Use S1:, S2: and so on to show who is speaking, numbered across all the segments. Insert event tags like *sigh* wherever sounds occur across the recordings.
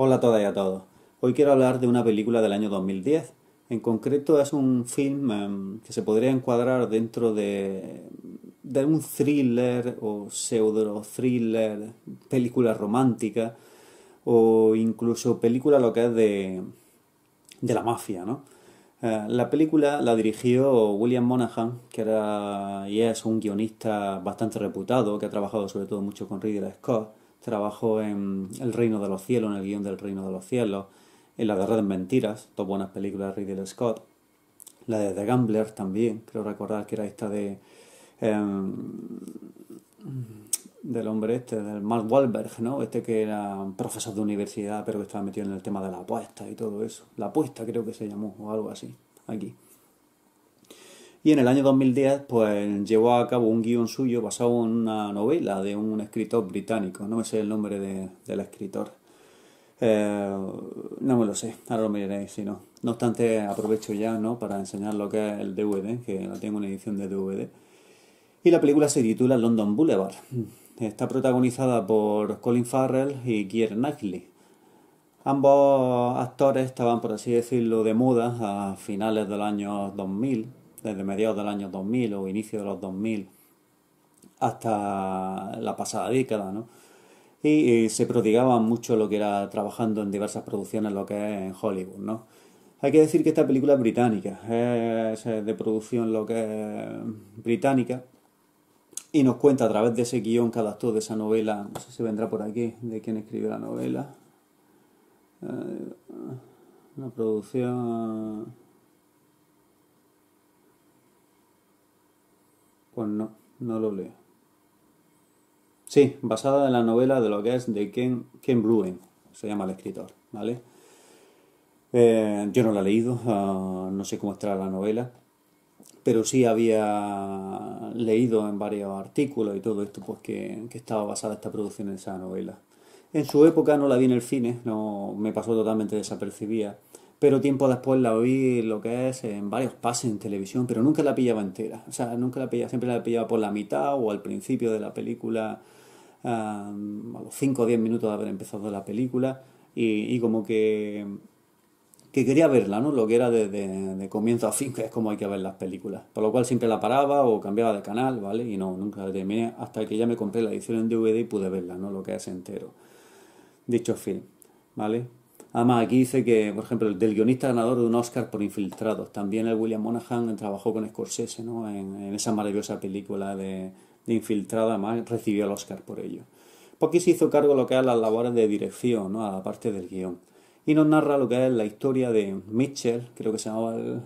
S1: Hola a todas y a todos. Hoy quiero hablar de una película del año 2010. En concreto es un film em, que se podría encuadrar dentro de, un thriller o pseudo thriller, película romántica o incluso película lo que es de, la mafia, ¿no? Eh, la película la dirigió William Monaghan, que era y es un guionista bastante reputado, que ha trabajado sobre todo mucho con Ridley Scott. Trabajó en El Reino de los Cielos, en el guión del Reino de los Cielos, en La Guerra de Mentiras, dos buenas películas de Ridley Scott, la de The Gambler también, creo recordar que era esta de... Em, del hombre este, del Mark Wahlberg, ¿no? Este que era profesor de universidad, pero que estaba metido en el tema de la apuesta y todo eso. La apuesta creo que se llamó, o algo así, aquí. Y en el año 2010, pues llevó a cabo un guión suyo basado en una novela de un escritor británico. No me sé el nombre del escritor. Eh, no me lo sé, ahora lo miraréis si no. No obstante, aprovecho ya ¿no? para enseñar lo que es el DVD, que tengo una edición de DVD. Y la película se titula London Boulevard. Está protagonizada por Colin Farrell y Keir Knightley. Ambos actores estaban, por así decirlo, de moda a finales del año 2000 desde mediados del año 2000 o inicio de los 2000 hasta la pasada década, ¿no? Y eh, se prodigaba mucho lo que era trabajando en diversas producciones, lo que es en Hollywood, ¿no? Hay que decir que esta película es británica, es de producción lo que es británica, y nos cuenta a través de ese guión cada adaptó de esa novela, no sé si vendrá por aquí, de quién escribió la novela. Eh, una producción Pues no, no lo leo. Sí, basada en la novela de lo que es de Ken, Ken Bruin, se llama el escritor, ¿vale? Eh, yo no la he leído, ah, no sé cómo estará la novela, pero sí había leído en varios artículos y todo esto, pues que, estaba basada esta producción en esa novela. En su época no la vi en el cine, no me pasó totalmente desapercibida pero tiempo después la oí lo que es en varios pases en televisión, pero nunca la pillaba entera. O sea, nunca la pillaba, siempre la pillaba por la mitad o al principio de la película, a los 5 o 10 minutos de haber empezado la película, y, como que, que quería verla, ¿no? Lo que era de, comienzo a fin, que es como hay que ver las películas. Por lo cual siempre la paraba o cambiaba de canal, ¿vale? Y no, nunca terminé hasta que ya me compré la edición en DVD y pude verla, ¿no? Lo que es entero. Dicho film, ¿vale? Además, aquí dice que, por ejemplo, el del guionista ganador de un Oscar por Infiltrados, también el William Monaghan trabajó con Scorsese en, esa maravillosa película de, Infiltrada, además recibió el Oscar por ello. porque se hizo cargo lo que es las labores de dirección, ¿no? aparte del guión. Y nos narra lo que es la historia de Mitchell, creo que se llamaba el,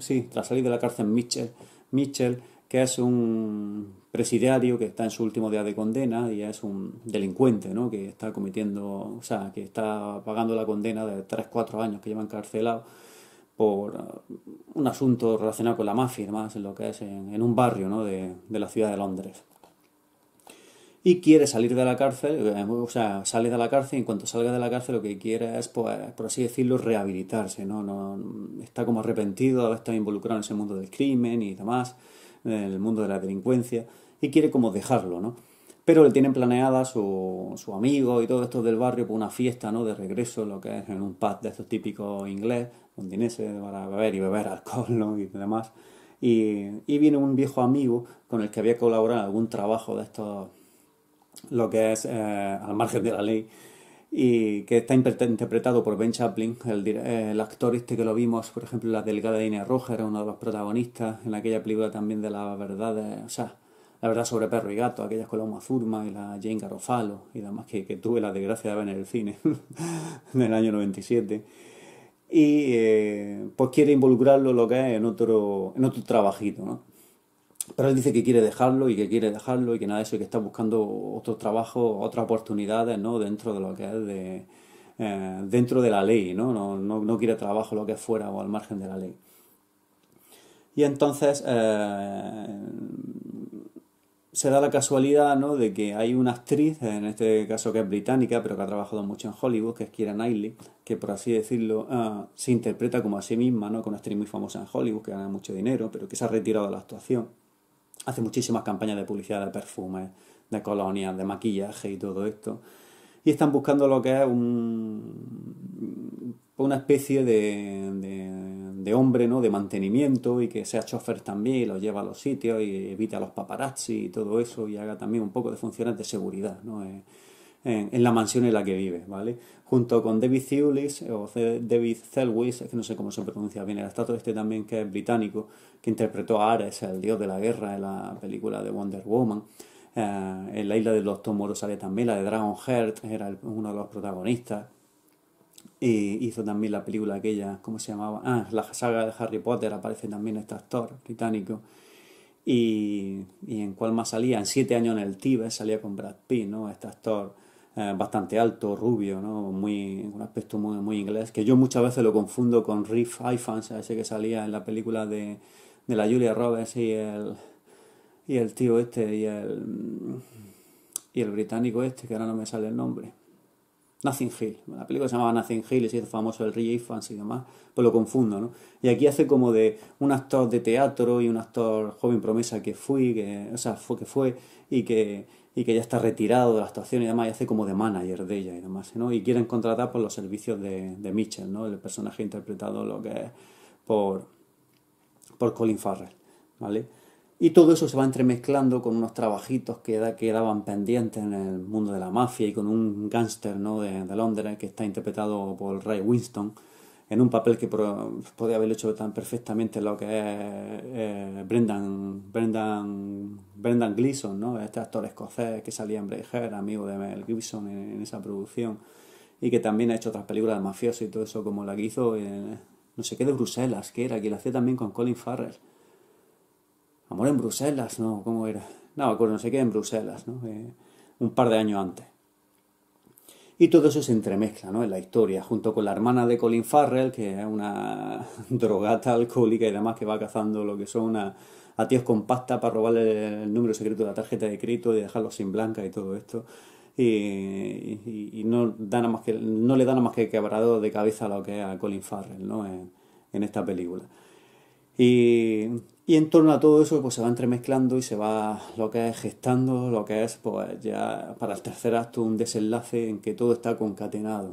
S1: sí, tras salir de la cárcel Mitchell que es un presidiario que está en su último día de condena y es un delincuente, ¿no? Que está cometiendo, o sea, que está pagando la condena de 3, 4 años que lleva encarcelado por uh, un asunto relacionado con la mafia en lo que es en, un barrio de, la ciudad de Londres. Y quiere salir de la cárcel, eh, o sea, sale de la cárcel y en cuanto salga de la cárcel lo que quiere es, pues, por así decirlo, rehabilitarse, ¿no? no está como arrepentido de estado involucrado en ese mundo del crimen y demás en el mundo de la delincuencia y quiere como dejarlo, ¿no? Pero le tienen planeada su, su amigo y todo esto del barrio por una fiesta, ¿no? De regreso, lo que es en un pub de estos típicos inglés, londinenses, para beber y beber alcohol, ¿no? Y demás. Y, y viene un viejo amigo con el que había colaborado en algún trabajo de estos, lo que es eh, al margen de la ley, y que está interpretado por Ben Chaplin, el, el, actor este que lo vimos, por ejemplo, la delgada Inés Roja era uno de los protagonistas en aquella película también de la verdad, o sea, la verdad sobre perro y gato, aquellas con la Zurma y la Jane Garofalo y demás que, que tuve la desgracia de ver en el cine en *laughs* el año 97 y eh, pues quiere involucrarlo lo que en otro, en otro trabajito, ¿no? Pero él dice que quiere dejarlo y que quiere dejarlo y que nada de eso y que está buscando otro trabajo, otras oportunidades, ¿no? Dentro de lo que es de, eh, dentro de la ley, ¿no? No, no quiere trabajo lo que es fuera o al margen de la ley. Y entonces eh, se da la casualidad ¿no? de que hay una actriz, en este caso que es británica, pero que ha trabajado mucho en Hollywood, que es Kira Knightley, que por así decirlo ah, se interpreta como a sí misma, ¿no? con una actriz muy famosa en Hollywood, que gana mucho dinero, pero que se ha retirado de la actuación hace muchísimas campañas de publicidad de perfumes, de colonias, de maquillaje y todo esto. Y están buscando lo que es un, una especie de, de, hombre ¿no? de mantenimiento y que sea chofer también y lo lleva a los sitios y evite a los paparazzi y todo eso y haga también un poco de funciones de seguridad. ¿no? Eh, en, la mansión en la que vive, ¿vale? Junto con David Thewlis eh, o David Thelwis, que no sé cómo se pronuncia bien, el estatua este también que es británico, que interpretó a Ares, el dios de la guerra en la película de Wonder Woman. Eh, en la isla de los Tomoros sale también la de Dragon Heart, era uno de los protagonistas. Y hizo también la película aquella, ¿cómo se llamaba? Ah, la saga de Harry Potter, aparece también este actor británico. Y, en cuál más salía, en siete años en el Tíbet salía con Brad Pitt, ¿no? Este actor eh, bastante alto, rubio, ¿no? Muy, un aspecto muy, muy inglés, que yo muchas veces lo confundo con Riff Ifans, ese que salía en la película de, de la Julia Roberts y el, y el tío este y el, y el británico este, que ahora no me sale el nombre. Nothing Hill. La película se llamaba Nothing Hill y se hizo famoso el Rey Fans y demás, pues lo confundo, ¿no? Y aquí hace como de un actor de teatro y un actor joven promesa que fui, que, o sea, fue, que fue y que, y que ya está retirado de la actuación y demás, y hace como de manager de ella y demás, ¿no? Y quieren contratar por los servicios de, de Mitchell, ¿no? El personaje interpretado lo que por, por Colin Farrell, ¿vale? Y todo eso se va entremezclando con unos trabajitos que quedaban pendientes en el mundo de la mafia y con un gángster de, Londres que está interpretado por Ray Winston en un papel que podría haber hecho tan perfectamente lo que es eh, Brendan, Brendan, Brendan Gleeson, ¿no? este actor escocés que salía en Braveheart, amigo de Mel Gibson en, esa producción y que también ha hecho otras películas de mafioso y todo eso, como la que hizo, eh, no sé qué, de Bruselas, que era, que la hacía también con Colin Farrell. Amor en Bruselas, ¿no? ¿Cómo era? No, no sé qué, en Bruselas, ¿no? Eh, un par de años antes. Y todo eso se entremezcla ¿no? en la historia, junto con la hermana de Colin Farrell, que es una *laughs* drogata alcohólica y demás que va cazando lo que son a, a tíos con para robarle el número secreto de la tarjeta de crédito y dejarlo sin blanca y todo esto. Y, no, da más que, no le da nada más que quebrado de cabeza a lo que es a Colin Farrell ¿no? en esta película. Y y en torno a todo eso pues se va entremezclando y se va lo que es gestando, lo que es pues ya para el tercer acto un desenlace en que todo está concatenado.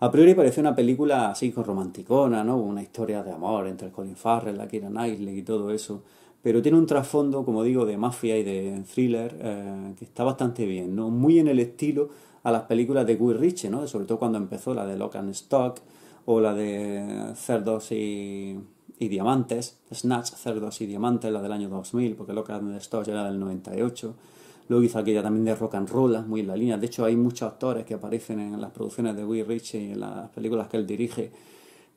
S1: A priori parece una película así con romanticona, ¿no? Una historia de amor entre Colin Farrell, la Kira Knightley y todo eso. Pero tiene un trasfondo, como digo, de mafia y de thriller eh, que está bastante bien, ¿no? Muy en el estilo a las películas de Guy Ritchie, ¿no? Sobre todo cuando empezó la de Lock and Stock o la de Cerdos y y Diamantes, Snatch, Cerdos y Diamantes, la del año 2000, porque Loca de ya era del 98. Luego hizo aquella también de rock and roll, muy en la línea. De hecho, hay muchos actores que aparecen en las producciones de Will Ritchie y en las películas que él dirige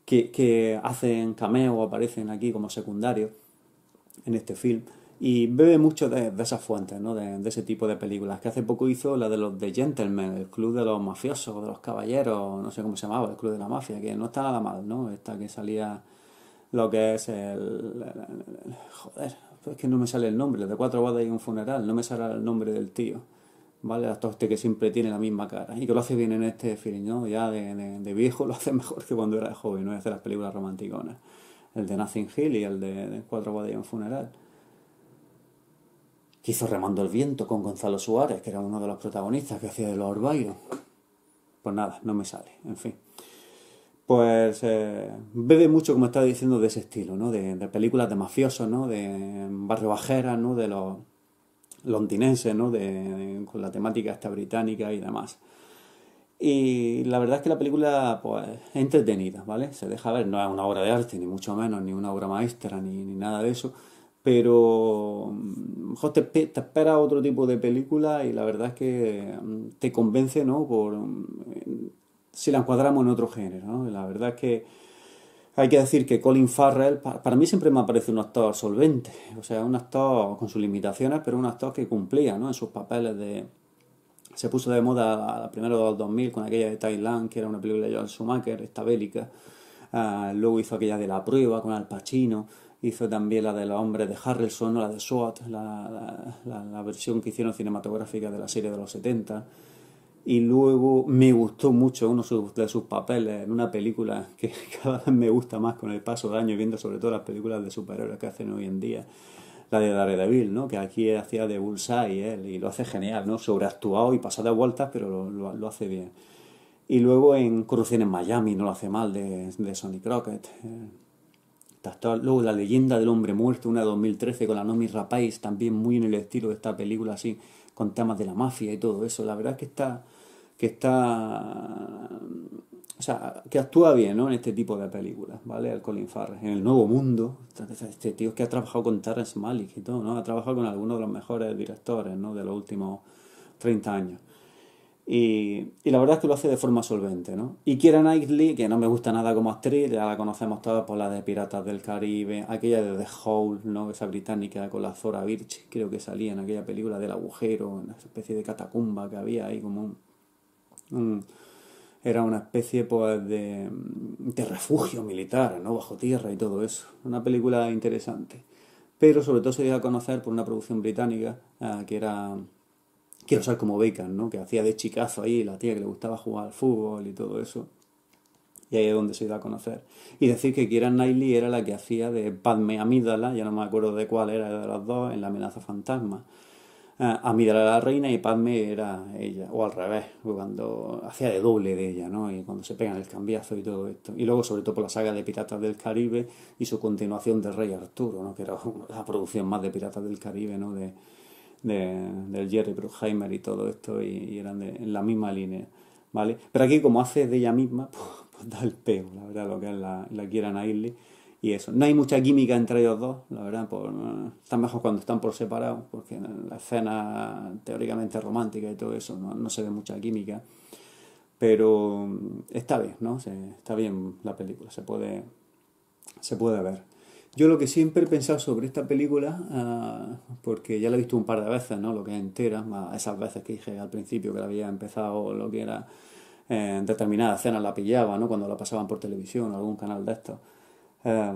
S1: que, que hacen cameo o aparecen aquí como secundarios en este film. Y bebe mucho de, esas fuentes, ¿no? de, ese tipo de películas. Que hace poco hizo la de los The Gentlemen, el club de los mafiosos, de los caballeros, no sé cómo se llamaba, el club de la mafia, que no está nada mal, ¿no? Esta que salía lo que es el, joder, pues es que no me sale el nombre, de cuatro bodas y un funeral, no me sale el nombre del tío, ¿vale? La este que siempre tiene la misma cara y que lo hace bien en este film, Ya de, de, viejo lo hace *laughs* mejor que cuando era joven, ¿no? Es de las películas romanticonas, el de Nothing Hill y el de, cuatro bodas y un funeral que Remando el Viento con Gonzalo Suárez, que era uno de los protagonistas que hacía de los Orbayos? Pues nada, no me sale, en fin pues eh, bebe mucho, como estaba diciendo, de ese estilo, ¿no? De, películas de mafiosos, ¿no? De barrio bajera, ¿no? De los londinenses, ¿no? De, con la temática esta británica y demás. Y la verdad es que la película, pues, es entretenida, ¿vale? Se deja ver, no es una obra de arte, ni mucho menos, ni una obra maestra, ni, nada de eso, pero mejor mm, te, te, espera otro tipo de película y la verdad es que mm, te convence, ¿no? Por mm, si la encuadramos en otro género. La verdad es que hay que decir que Colin Farrell, para mí siempre me parece un actor solvente, o sea, un actor con sus limitaciones, pero un actor que cumplía ¿no? en sus papeles de... Se puso de moda la primero del los 2000 con aquella de Thailand, que era una película de John Schumacher, esta bélica. Ah, luego hizo aquella de La Prueba con Al Pacino. Hizo también la de Los Hombres de Harrelson, la de SWAT, la, la, la versión que hicieron cinematográfica de la serie de los 70 y luego me gustó mucho uno de sus papeles en una película que *laughs* cada vez me gusta más con el paso de años, viendo sobre todo las películas de superhéroes que hacen hoy en día. La de Daredevil, ¿no? Que aquí hacía de Bullseye él, y lo hace genial, ¿no? Sobreactuado y pasado vueltas, pero lo, hace bien. Y luego en Corrupción en Miami, no lo hace mal, de, de Sonny Crockett. Eh luego La leyenda del hombre muerto, una de 2013 con la Nomi Rapais, también muy en el estilo de esta película así, con temas de la mafia y todo eso. La verdad que está que está o sea, que actúa bien, ¿no? En este tipo de películas, ¿vale? al Colin Farrell. En El Nuevo Mundo, este tío que ha trabajado con Terrence Malick y todo, ¿no? Ha trabajado con algunos de los mejores directores, ¿no? De los últimos 30 años. Y, la verdad es que lo hace de forma solvente, ¿no? Y Kira Knightley, que no me gusta nada como actriz, ya la conocemos todas por la de Piratas del Caribe, aquella de The Hole, ¿no? Esa británica con la Zora Birch, creo que salía en aquella película del agujero, en una especie de catacumba que había ahí como un... era una especie pues de, refugio militar, ¿no? Bajo tierra y todo eso. Una película interesante. Pero sobre todo se dio a conocer por una producción británica eh, que era quiero ser como Bacon, ¿no? Que hacía de chicazo ahí, la tía que le gustaba jugar al fútbol y todo eso. Y ahí es donde se iba a conocer. Y decir que Kieran Knightley era la que hacía de Padme Amídala, ya no me acuerdo de cuál era de las dos, en La amenaza fantasma. Ah, Amídala era la reina y Padme era ella, o al revés, cuando hacía de doble de ella, ¿no? Y cuando se pegan el cambiazo y todo esto. Y luego, sobre todo, por la saga de Piratas del Caribe y su continuación de Rey Arturo, ¿no? Que era *laughs* la producción más de Piratas del Caribe, ¿no? De, de, del Jerry Bruckheimer y todo esto, y, eran de, en la misma línea, ¿vale? Pero aquí, como hace de ella misma, *laughs* pues, pues, da el peo, la verdad, lo que es la, la Kieran Aisley y eso. No hay mucha química entre ellos dos, la verdad, pues, están mejor cuando están por separado porque en la escena teóricamente romántica y todo eso no, se ve mucha química. Pero esta vez ¿no? está bien la película, se puede, se puede ver. Yo lo que siempre he pensado sobre esta película, ah, porque ya la he visto un par de veces, ¿no? Lo que es entera, más esas veces que dije al principio que la había empezado lo que era en eh, determinada determinadas la pillaba, ¿no? Cuando la pasaban por televisión o algún canal de esto eh,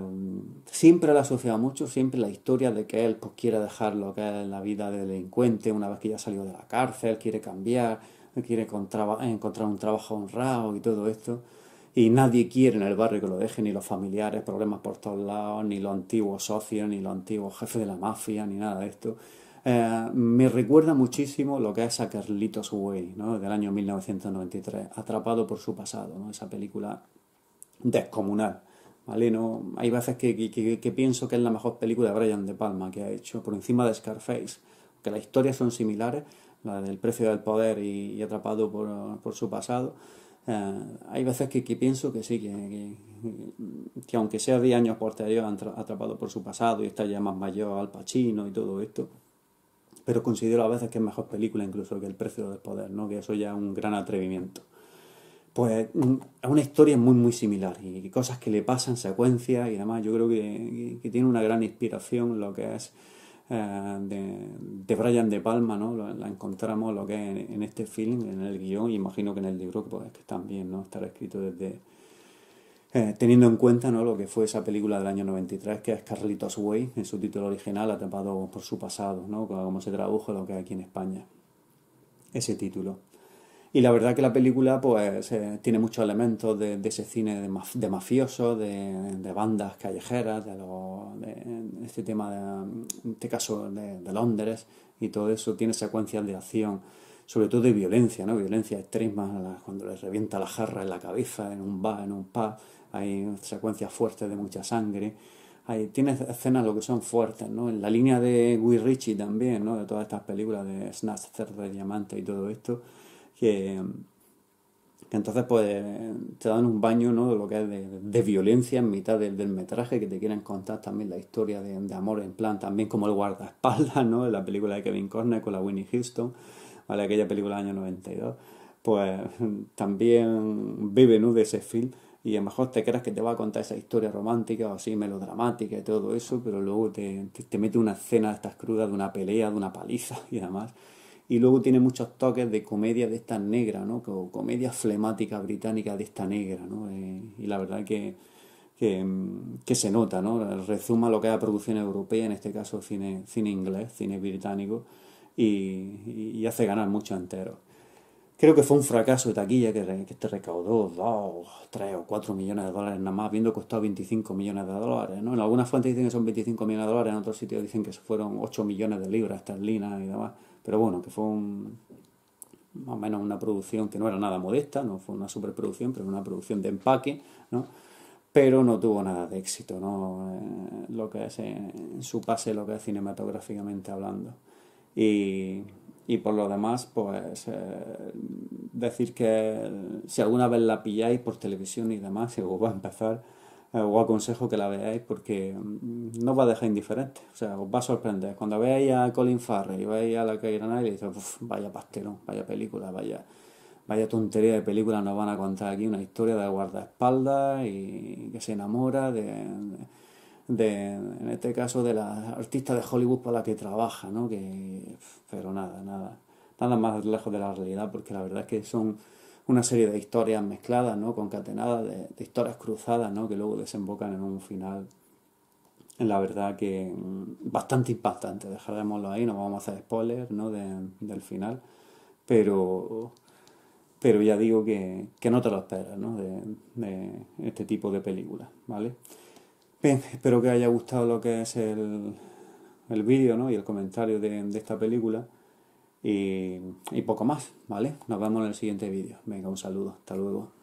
S1: siempre la asociaba mucho, siempre la historia de que él pues, quiere dejar lo que es la vida de delincuente una vez que ya salió de la cárcel, quiere cambiar, quiere encontrar un trabajo honrado y todo esto y nadie quiere en el barrio que lo deje, ni los familiares, problemas por todos lados, ni los antiguos socios, ni los antiguos jefes de la mafia, ni nada de esto. Eh, me recuerda muchísimo lo que es a Carlitos Way, ¿no? del año 1993, atrapado por su pasado, ¿no? esa película descomunal. ¿vale? No, hay veces que, que, que, pienso que es la mejor película de Brian De Palma que ha hecho, por encima de Scarface, que las historias son similares, la del precio del poder y, atrapado por, por, su pasado. Eh, hay veces que, pienso que sí, que, que, aunque sea diez años posterior atrapado por su pasado y está ya más mayor al Pacino y todo esto, pero considero a veces que es mejor película incluso que El precio del poder, ¿no? que eso ya es un gran atrevimiento. Pues mm, es una historia muy muy similar y cosas que le pasan, secuencias y demás. Yo creo que tiene una gran inspiración lo que es eh, de, de, Brian De Palma, ¿no? La encontramos lo que en, este film, en el guión, y imagino que en el libro, que pues, también, ¿no? Estará escrito desde... Eh, teniendo en cuenta ¿no? lo que fue esa película del año 93, que es Carlitos Way, en su título original, atrapado por su pasado, ¿no? como se tradujo lo que hay aquí en España, ese título. Y la verdad que la película pues eh, tiene muchos elementos de, ese cine de, de mafiosos, de, bandas callejeras, de, de este tema, de, en mm, este caso de, Londres, y todo eso tiene secuencias de acción, sobre todo de violencia, ¿no? Violencia extrema, cuando les revienta la jarra en la cabeza, en un bar, en un pub, hay secuencias fuertes de mucha sangre. Hay, tiene escenas lo que son fuertes, ¿no? En la línea de Guy Ritchie también, ¿no? De todas estas películas de Snatch, Cerdo de Diamante y todo esto, que, entonces pues te dan un baño de lo que es de, violencia en mitad del metraje, que te quieren contar también la historia de, amor en plan, también como el guardaespaldas, ¿no? la película de Kevin Corner con la Winnie Houston, ¿vale? aquella película del año 92, pues también vive ¿no? de ese film y a lo mejor te creas que te va a contar esa historia romántica o así, melodramática y todo eso, pero luego te, te mete una escena de estas crudas de una pelea, de una paliza *laughs* y demás. Y luego tiene muchos toques de comedia de esta negra, ¿no? comedia flemática británica de esta negra, eh, y la verdad que, que, mm, se nota, ¿no? lo que es la producción europea, en este caso cine, inglés, cine británico, y, hace ganar mucho entero. Creo que fue un fracaso de taquilla que, te recaudó dos, tres o cuatro millones de dólares nada más, que costó 25 millones de dólares. En algunas fuentes dicen que son 25 millones de dólares, en otros sitios dicen que fueron 8 millones de libras esterlinas y demás. Pero bueno, que fue más o menos una producción que no era nada modesta, no fue una superproducción, pero una producción de empaque, ¿no? Pero no tuvo nada de éxito, ¿no? Eh, lo que es en su pase, lo que es cinematográficamente hablando. Y, por lo demás, pues eh, decir que si alguna vez la pilláis por televisión y demás, se os va a empezar os aconsejo que la veáis porque mm, no os va a dejar indiferente, o sea, os va a sorprender. Cuando veáis a Colin Farrell y veáis a la Keira y dices, vaya pastelón, vaya película, vaya, vaya tontería de película, nos van a contar aquí una historia de guardaespaldas y que se enamora de, de en este caso de la artista de Hollywood para la que trabaja, ¿no? Que, pero nada, nada, nada más lejos de la realidad, porque la verdad es que son una serie de historias mezcladas, ¿no? concatenadas, de, historias cruzadas, ¿no? que luego desembocan en un final, en la verdad que mm, bastante impactante. Dejaremoslo ahí, no vamos a hacer spoilers ¿no? del final, pero, pero ya digo que, que no te lo esperas ¿no? de, este tipo de películas. ¿vale? espero que haya gustado lo que es el, vídeo ¿no? y el comentario de esta película y, poco más, ¿vale? Nos vemos en el siguiente vídeo. Venga, un saludo, hasta luego.